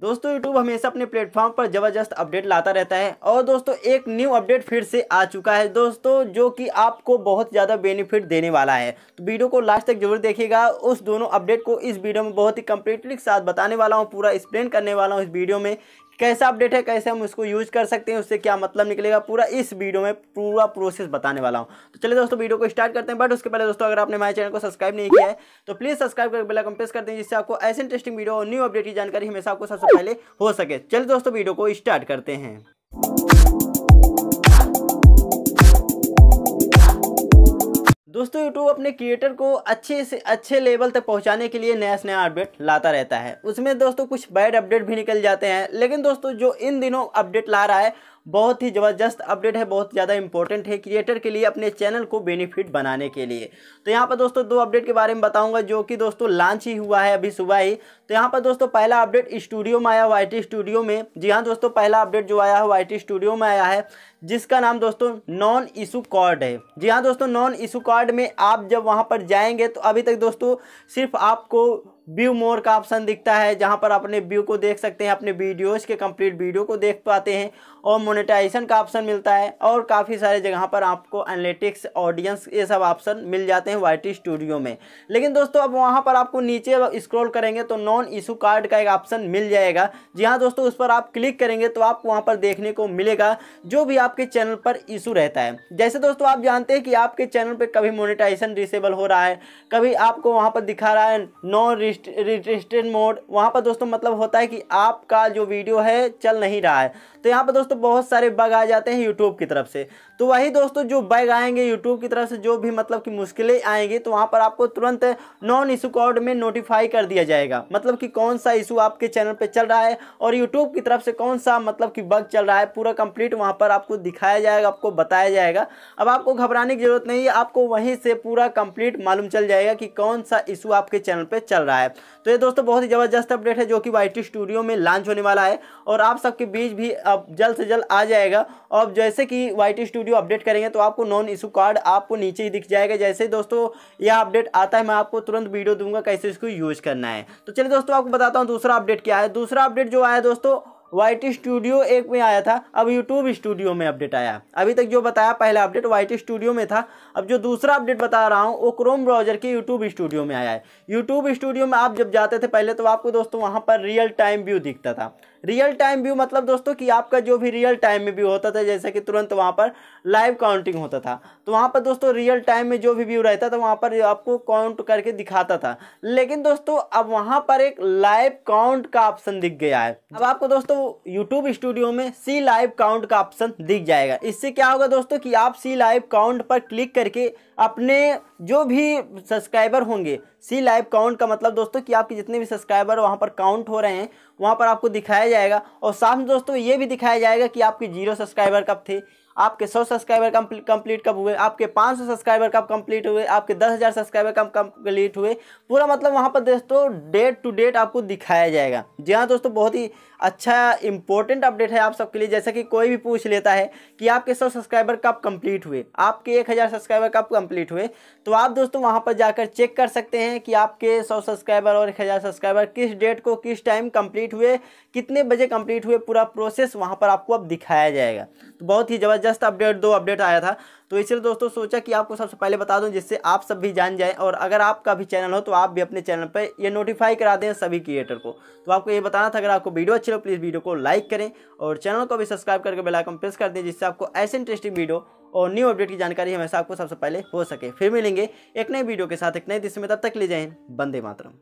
दोस्तों यूट्यूब हमेशा अपने प्लेटफॉर्म पर ज़बरदस्त अपडेट लाता रहता है और दोस्तों एक न्यू अपडेट फिर से आ चुका है दोस्तों जो कि आपको बहुत ज़्यादा बेनिफिट देने वाला है तो वीडियो को लास्ट तक जरूर देखिएगा उस दोनों अपडेट को इस वीडियो में बहुत ही कम्प्लीटली साथ बताने वाला हूँ पूरा एक्सप्लेन करने वाला हूँ इस वीडियो में कैसा अपडेट है कैसे हम उसको यूज कर सकते हैं उससे क्या मतलब निकलेगा पूरा इस वीडियो में पूरा प्रोसेस बताने वाला हूँ तो चलिए दोस्तों वीडियो को स्टार्ट करते हैं बट उसके पहले दोस्तों अगर आपने हमारे चैनल को सब्सक्राइब नहीं किया है तो प्लीज़ सब्सक्राइब करके आइकन प्रेस कर दें जिससे आपको ऐसे इंटरेस्टिंग वीडियो और न्यू अपडेट की जानकारी हमेशा आपको सबसे पहले हो सके चलिए दोस्तों वीडियो को स्टार्ट करते हैं दोस्तों यूट्यूब अपने क्रिएटर को अच्छे से अच्छे लेवल तक पहुंचाने के लिए नया नया अपडेट लाता रहता है उसमें दोस्तों कुछ बैड अपडेट भी निकल जाते हैं लेकिन दोस्तों जो इन दिनों अपडेट ला रहा है बहुत ही ज़बरदस्त अपडेट है बहुत ज़्यादा इंपॉर्टेंट है क्रिएटर के लिए अपने चैनल को बेनिफिट बनाने के लिए तो यहाँ पर दोस्तों दो अपडेट के बारे में बताऊँगा जो कि दोस्तों लॉन्च ही हुआ है अभी सुबह ही तो यहाँ पर दोस्तों पहला अपडेट स्टूडियो में आया वाई स्टूडियो में जी हाँ दोस्तों पहला अपडेट जो आया है वाई स्टूडियो में आया है जिसका नाम दोस्तों नॉन इशू कार्ड है जी हाँ दोस्तों नॉन इशू कार्ड में आप जब वहाँ पर जाएंगे तो अभी तक दोस्तों सिर्फ आपको व्यू मोर का ऑप्शन दिखता है जहां पर अपने व्यू को देख सकते हैं अपने वीडियोस के कंप्लीट वीडियो को देख पाते हैं और मोनेटाइजेशन का ऑप्शन मिलता है और काफ़ी सारे जगह पर आपको एनालिटिक्स ऑडियंस ये सब ऑप्शन मिल जाते हैं वाई स्टूडियो में लेकिन दोस्तों अब वहाँ पर आपको नीचे स्क्रॉल करेंगे तो नॉन इशू कार्ड का एक ऑप्शन मिल जाएगा जी हाँ दोस्तों उस पर आप क्लिक करेंगे तो आपको वहाँ पर देखने को मिलेगा जो भी आपके चैनल पर इशू रहता है जैसे दोस्तों आप जानते हैं कि आपके चैनल पर कभी मोनिटाइजेशन डिसेबल हो रहा है कभी आपको वहाँ पर दिखा रहा है नॉन रिस्ट्रेन मोड वहाँ पर दोस्तों मतलब होता है कि आपका जो वीडियो है चल नहीं रहा है तो यहाँ पर दोस्तों बहुत सारे बग आ जाते हैं यूट्यूब की तरफ से तो वही दोस्तों जो बैग आएंगे यूट्यूब की तरफ से जो भी मतलब कि मुश्किलें आएंगी तो वहाँ पर आपको तुरंत नॉन इशू कोड में नोटिफाई कर दिया जाएगा मतलब कि कौन सा इशू आपके चैनल पे चल रहा है और यूट्यूब की तरफ से कौन सा मतलब कि बग चल रहा है पूरा कंप्लीट वहाँ पर आपको दिखाया जाएगा आपको बताया जाएगा अब आपको घबराने की ज़रूरत नहीं है आपको वहीं से पूरा कंप्लीट मालूम चल जाएगा कि कौन सा इशू आपके चैनल पर चल रहा है है तो ये दोस्तों बहुत ही ज़बरदस्त अपडेट है जो कि वाई स्टूडियो में लॉन्च होने वाला है और आप सबके बीच भी अब जल्द से जल्द आ जाएगा और जैसे कि वाई स्टूडियो अपडेट करेंगे तो आपको नॉन इशू कार्ड आपको नीचे ही दिख जाएगा जैसे ही दोस्तों यह अपडेट आता है मैं आपको तुरंत वीडियो दूंगा कैसे इसको यूज करना है तो चलिए दोस्तों आपको बताता हूँ दूसरा अपडेट क्या है दूसरा अपडेट जो आया दोस्तों वाइट स्टूडियो एक में आया था अब यूट्यूब स्टूडियो में अपडेट आया अभी तक जो बताया पहला अपडेट वाइट स्टूडियो में था अब जो दूसरा अपडेट बता रहा हूँ वो क्रोम ब्राउजर के यूट्यूब स्टूडियो में आया है यूट्यूब स्टूडियो में आप जब जाते थे पहले तो आपको दोस्तों वहाँ पर रियल टाइम व्यू दिखता था रियल टाइम व्यू मतलब दोस्तों कि आपका जो भी रियल टाइम में व्यू होता था जैसे कि तुरंत वहाँ पर लाइव काउंटिंग होता था तो वहाँ पर दोस्तों रियल टाइम में जो भी व्यू रहता था वहाँ पर आपको काउंट करके दिखाता था लेकिन दोस्तों अब वहाँ पर एक लाइव काउंट का ऑप्शन दिख गया है अब आपको दोस्तों यूट्यूब स्टूडियो में सी लाइव काउंट का ऑप्शन दिख जाएगा इससे क्या होगा दोस्तों कि आप सी लाइव काउंट पर क्लिक करके अपने जो भी सब्सक्राइबर होंगे सी लाइव काउंट का मतलब दोस्तों कि आपके जितने भी सब्सक्राइबर वहाँ पर काउंट हो रहे हैं वहाँ पर आपको दिखाया जाएगा और साथ में दोस्तों ये भी दिखाया जाएगा कि आपके जीरो सब्सक्राइबर कब थे आपके सौ सब्सक्राइबर कंप्लीट कब हुए आपके पाँच सौ सब्सक्राइबर कब कंप्लीट हुए आपके दस हज़ार सब्सक्राइबर कब कंप्लीट हुए पूरा मतलब वहाँ पर दोस्तों डेट टू डेट आपको दिखाया जाएगा जी हाँ दोस्तों बहुत ही अच्छा इंपॉर्टेंट अपडेट है आप सबके लिए जैसा कि कोई भी पूछ लेता है कि आपके सौ सब्सक्राइबर कब कंप्लीट हुए आपके एक हज़ार सब्सक्राइबर कब कंप्लीट हुए तो आप दोस्तों वहाँ पर जाकर चेक कर सकते हैं कि आपके सौ सब्सक्राइबर और एक हज़ार सब्सक्राइबर किस डेट को किस टाइम कंप्लीट हुए कितने बजे कंप्लीट हुए पूरा प्रोसेस वहाँ पर आपको अब दिखाया जाएगा बहुत ही ज़बरदस्त अपडेट दो अपडेट आया था तो इसलिए दोस्तों सोचा कि आपको सबसे पहले बता दूं जिससे आप सब भी जान जाएं और अगर आपका भी चैनल हो तो आप भी अपने चैनल पर ये नोटिफाई करा दें सभी क्रिएटर को तो आपको ये बताना था अगर आपको वीडियो अच्छी हो प्लीज़ वीडियो को लाइक करें और चैनल को भी सब्सक्राइब करके बेलाइकन प्रेस कर दें जिससे आपको ऐसे इंटरेस्टिंग वीडियो और न्यू अपडेट की जानकारी हमेशा आपको सबसे पहले हो सके फिर मिलेंगे एक नई वीडियो के साथ एक नए दिशा में तब तक ले जाएँ बंदे मातरम